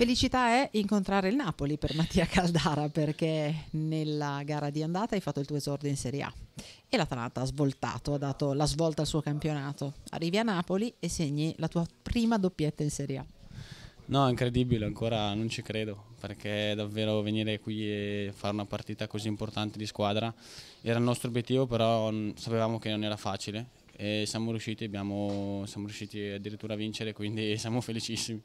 Felicità è incontrare il Napoli per Mattia Caldara perché nella gara di andata hai fatto il tuo esordio in Serie A e l'Atalanta ha svoltato, ha dato la svolta al suo campionato. Arrivi a Napoli e segni la tua prima doppietta in Serie A. No, è incredibile, ancora non ci credo, perché davvero venire qui e fare una partita così importante di squadra era il nostro obiettivo, però sapevamo che non era facile e siamo riusciti, abbiamo, siamo riusciti addirittura a vincere, quindi siamo felicissimi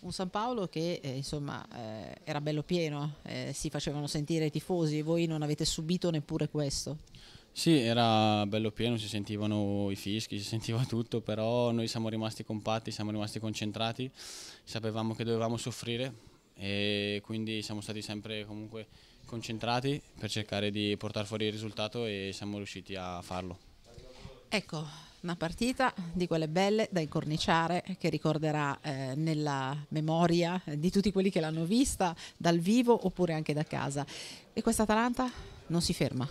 un San Paolo che eh, insomma eh, era bello pieno, eh, si facevano sentire i tifosi, voi non avete subito neppure questo? Sì, era bello pieno, si sentivano i fischi, si sentiva tutto, però noi siamo rimasti compatti, siamo rimasti concentrati, sapevamo che dovevamo soffrire e quindi siamo stati sempre comunque concentrati per cercare di portare fuori il risultato e siamo riusciti a farlo. Ecco, una partita di quelle belle da incorniciare che ricorderà eh, nella memoria eh, di tutti quelli che l'hanno vista dal vivo oppure anche da casa. E questa Atalanta non si ferma.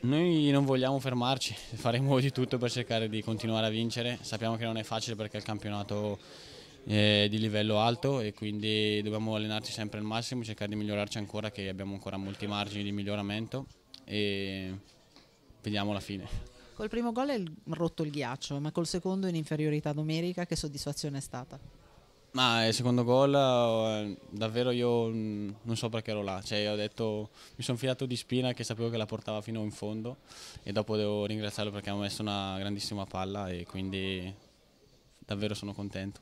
Noi non vogliamo fermarci, faremo di tutto per cercare di continuare a vincere. Sappiamo che non è facile perché il campionato è di livello alto e quindi dobbiamo allenarci sempre al massimo, cercare di migliorarci ancora che abbiamo ancora molti margini di miglioramento e vediamo la fine. Col primo gol è rotto il ghiaccio, ma col secondo in inferiorità numerica che soddisfazione è stata? Ma il secondo gol oh, eh, davvero io mm, non so perché ero là, cioè, detto, mi sono fidato di Spina che sapevo che la portava fino in fondo e dopo devo ringraziarlo perché ha messo una grandissima palla e quindi davvero sono contento.